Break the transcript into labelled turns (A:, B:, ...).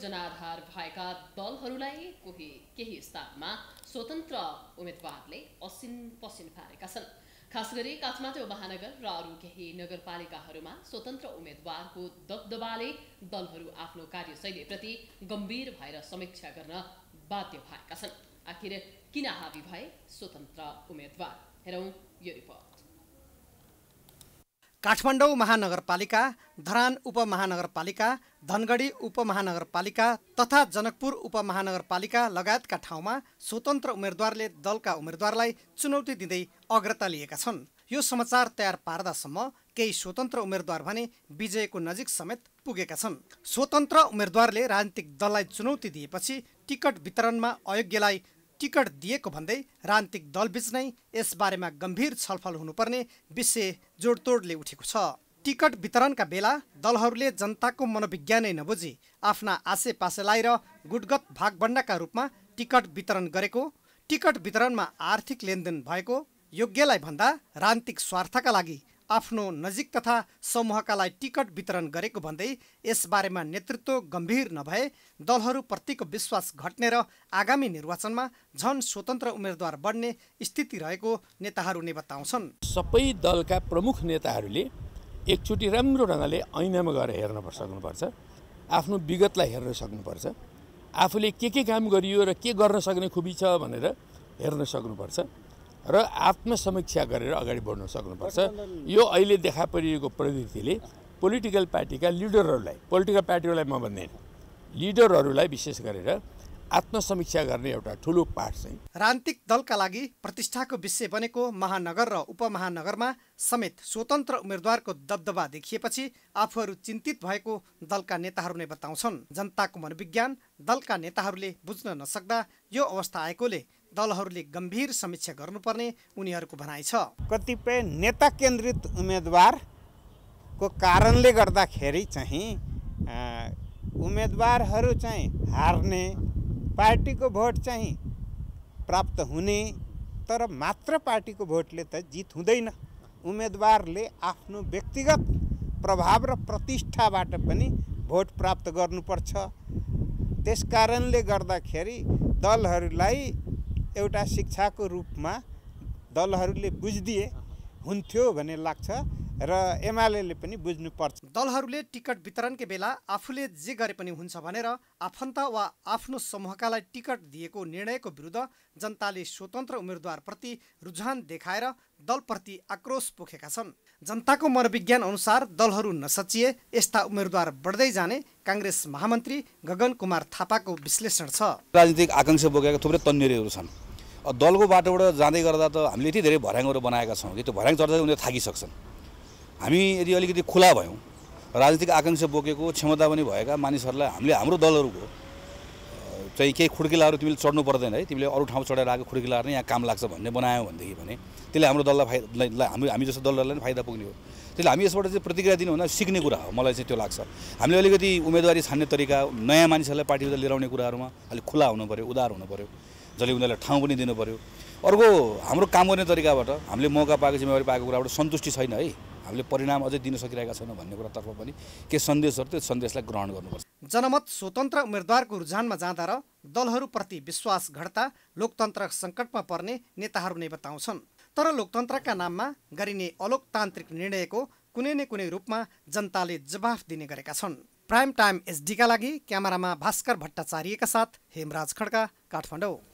A: जनाधार भएका दलहरूलाई कोही केही स्थानमा स्वतन्त्र उम्मेद्वारले असिन पसिन पारेका छन् खास गरी काठमाडौँ महानगर र अरू केही नगरपालिकाहरूमा स्वतन्त्र उम्मेद्वारको दबदबाले दलहरू आफ्नो कार्यशैलीप्रति गम्भीर भएर समीक्षा गर्न बाध्य भएका छन् आखिर किन हावी भए स्वतन्त्र
B: उम्मेद्वार हेरौँ यो रिपोर्ट
A: काठमाडौँ महानगरपालिका धरान उपमहानगरपालिका धनगढी उपमहानगरपालिका तथा जनकपुर उपमहानगरपालिका लगायतका ठाउँमा स्वतन्त्र उम्मेद्वारले दलका उम्मेद्वारलाई चुनौती दिँदै अग्रता लिएका छन् यो समाचार तयार पार्दासम्म केही स्वतन्त्र उम्मेद्वार भने विजयको नजिक समेत पुगेका छन् स्वतन्त्र उम्मेद्वारले राजनीतिक दललाई चुनौती दिएपछि टिकट वितरणमा अयोग्यलाई टिकट दिएको भन्दै राजनीतिक दलबीच नै यसबारेमा गम्भीर छलफल हुनुपर्ने विषय जोडतोडले उठेको छ टिकट वितरणका बेला दलहरूले जनताको मनोविज्ञानै नबुझी आफ्ना आसेपासे र गुटगत भागभण्डाका रूपमा टिकट वितरण गरेको टिकट वितरणमा आर्थिक लेनदेन भएको योग्यलाई भन्दा राजनीतिक स्वार्थका लागि आफ्नो नजिक तथा समूहकालाई टिकट वितरण गरेको भन्दै यसबारेमा नेतृत्व गम्भीर नभए दलहरूप्रतिको विश्वास घट्ने र आगामी निर्वाचनमा झन स्वतन्त्र उम्मेद्वार बढ्ने स्थिति
C: रहेको नेताहरूले बताउँछन् सबै दलका प्रमुख नेताहरूले एकचोटि राम्रो ढङ्गले ऐनामा गएर हेर्न सक्नुपर्छ आफ्नो विगतलाई हेर्न सक्नुपर्छ आफूले के के काम गरियो र के गर्न सक्ने खुबी छ भनेर हेर्न सक्नुपर्छ र आत्मसमीक्षा गरेर अगाडि बढ्न सक्नुपर्छ यो अहिले देखा परिएको प्रवृत्तिले पोलिटिकल पार्टीका लिडरहरूलाई पोलिटिकल पार्टीहरूलाई म भन्दैन लिडरहरूलाई विशेष गरेर आत्मसमीक्षा गर्ने एउटा ठुलो पाठ चाहिँ राजनीतिक दलका लागि प्रतिष्ठाको
A: विषय बनेको महानगर र उपमहानगरमा समेत स्वतन्त्र उम्मेद्वारको दबदबा देखिएपछि आफूहरू चिन्तित भएको दलका नेताहरू नै बताउँछन् जनताको मनोविज्ञान दलका नेताहरूले बुझ्न नसक्दा यो अवस्था आएकोले दलहरूले गम्भीर समीक्षा गर्नुपर्ने
D: उनीहरूको भनाइ छ कतिपय नेता केन्द्रित उम्मेदवारको कारणले गर्दाखेरि चाहिँ उम्मेदवारहरू चाहिँ हार्ने पार्टीको भोट चाहिँ प्राप्त हुने तर मात्र पार्टीको भोटले त जित हुँदैन उम्मेदवारले आफ्नो व्यक्तिगत प्रभाव र प्रतिष्ठाबाट पनि भोट प्राप्त गर्नुपर्छ त्यस कारणले गर्दाखेरि दलहरूलाई एउटा शिक्षाको रूपमा दलहरूले बुझिदिए हुन्थ्यो भन्ने लाग्छ र एमाले पनि बुझ्नुपर्छ
A: दलहरूले टिकट वितरणकै बेला आफूले जे गरे पनि हुन्छ भनेर आफन्त वा आफ्नो समूहकालाई टिकट दिएको निर्णयको विरुद्ध जनताले स्वतन्त्र उम्मेद्वारप्रति रुझान देखाएर दलप्रति आक्रोश पोखेका छन् जनताको मनोविज्ञान अनुसार दलहरू नसचिए यस्ता उम्मेद्वार बढ्दै जाने काङ्ग्रेस महामन्त्री गगन कुमार थापाको
B: विश्लेषण छ राजनीतिक आकाङ्क्षा बोकेका थुप्रै तन्नेरीहरू छन् दलको बाटोबाट जाँदै गर्दा त हामीले यति धेरै भर्याङहरू बनाएका छौँ कि त्यो भर्याङ चढ्दा उनीहरू थाकिसक्छन् हामी यदि अलिकति खुला भयौँ राजनीतिक आकाङ्क्षा बोकेको क्षमता पनि भएका मानिसहरूलाई हामीले हाम्रो दलहरूको चाहिँ केही खुड्किलाहरू तिमीले चढ्नु पर्दैन है तिमीले अरू ठाउँ चढेर आएको खुड्किलाहरू नै यहाँ काम लाग्छ भन्ने बनायौ भनेदेखि भने त्यसले हाम्रो दललाई फाइदा हामी हामी जस्तो दलहरूलाई नै फाइदा पुग्ने हो त्यसले हामी यसबाट चाहिँ प्रतिक्रिया दिनुभन्दा सिक्ने कुरा हो मलाई चाहिँ त्यो लाग्छ हामीले अलिकति उम्मेदवारी छान्ने तरिका नयाँ मानिसहरूलाई पार्टीभित्र लिएर आउने कुराहरूमा अलिक खुला हुनु पऱ्यो उदार हुनु पऱ्यो जसले उनीहरूलाई ठाउँ पनि दिनु पऱ्यो अर्को हाम्रो काम गर्ने तरिकाबाट हामीले मौका पाएको जिम्मेवारी पाएको कुराबाट सन्तुष्टि छैन है हामीले परिणाम अझै दिन सकिरहेका छैनौँ भन्ने कुरातर्फ पनि के सन्देशहरू त्यो सन्देशलाई ग्रहण गर्नुपर्छ
A: जनमत स्वतन्त्र उम्मेद्वारको रुझानमा जाँदा र दलहरूप्रति विश्वास घट्दा लोकतन्त्र सङ्कटमा पर्ने नेताहरू नै बताउँछन् तर लोकतन्त्रका नाममा गरिने अलोकतान्त्रिक निर्णयको कुनै न कुनै रूपमा जनताले जवाफ दिने गरेका छन् प्राइम टाइम एसडीका लागि क्यामेरामा भास्कर भट्टाचार्यका साथ हेमराज खड्का काठमाडौँ